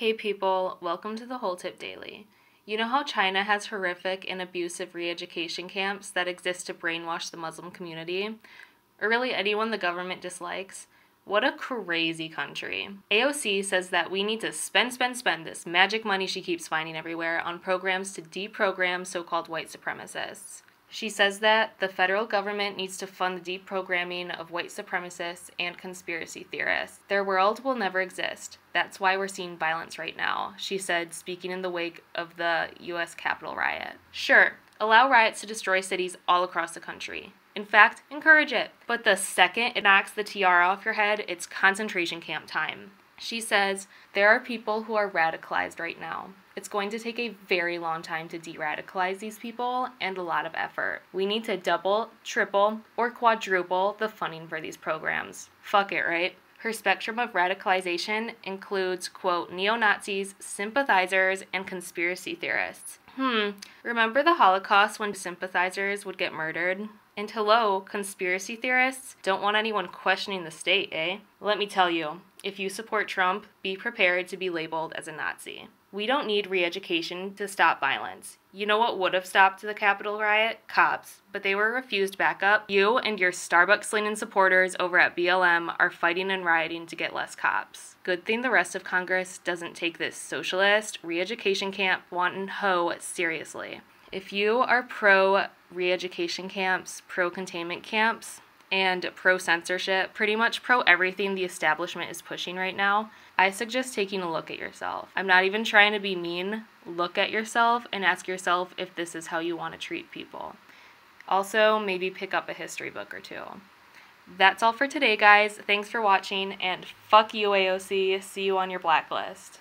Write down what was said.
Hey people, welcome to the Whole Tip Daily. You know how China has horrific and abusive re education camps that exist to brainwash the Muslim community? Or really anyone the government dislikes? What a crazy country. AOC says that we need to spend, spend, spend this magic money she keeps finding everywhere on programs to deprogram so called white supremacists. She says that the federal government needs to fund the deprogramming of white supremacists and conspiracy theorists. Their world will never exist. That's why we're seeing violence right now, she said, speaking in the wake of the U.S. Capitol riot. Sure, allow riots to destroy cities all across the country. In fact, encourage it. But the second it knocks the tiara off your head, it's concentration camp time. She says, There are people who are radicalized right now. It's going to take a very long time to de radicalize these people and a lot of effort. We need to double, triple, or quadruple the funding for these programs. Fuck it, right? Her spectrum of radicalization includes, quote, neo Nazis, sympathizers, and conspiracy theorists. Hmm, remember the Holocaust when sympathizers would get murdered? And hello, conspiracy theorists don't want anyone questioning the state, eh? Let me tell you, if you support Trump, be prepared to be labeled as a Nazi. We don't need re education to stop violence. You know what would have stopped the Capitol riot? Cops. But they were refused backup. You and your Starbucks leaning supporters over at BLM are fighting and rioting to get less cops. Good thing the rest of Congress doesn't take this socialist, re education camp, wanton hoe seriously. If you are pro re education camps, pro containment camps, and pro censorship, pretty much pro everything the establishment is pushing right now, I suggest taking a look at yourself. I'm not even trying to be mean. Look at yourself and ask yourself if this is how you want to treat people. Also, maybe pick up a history book or two. That's all for today, guys. Thanks for watching, and fuck you, AOC. See you on your blacklist.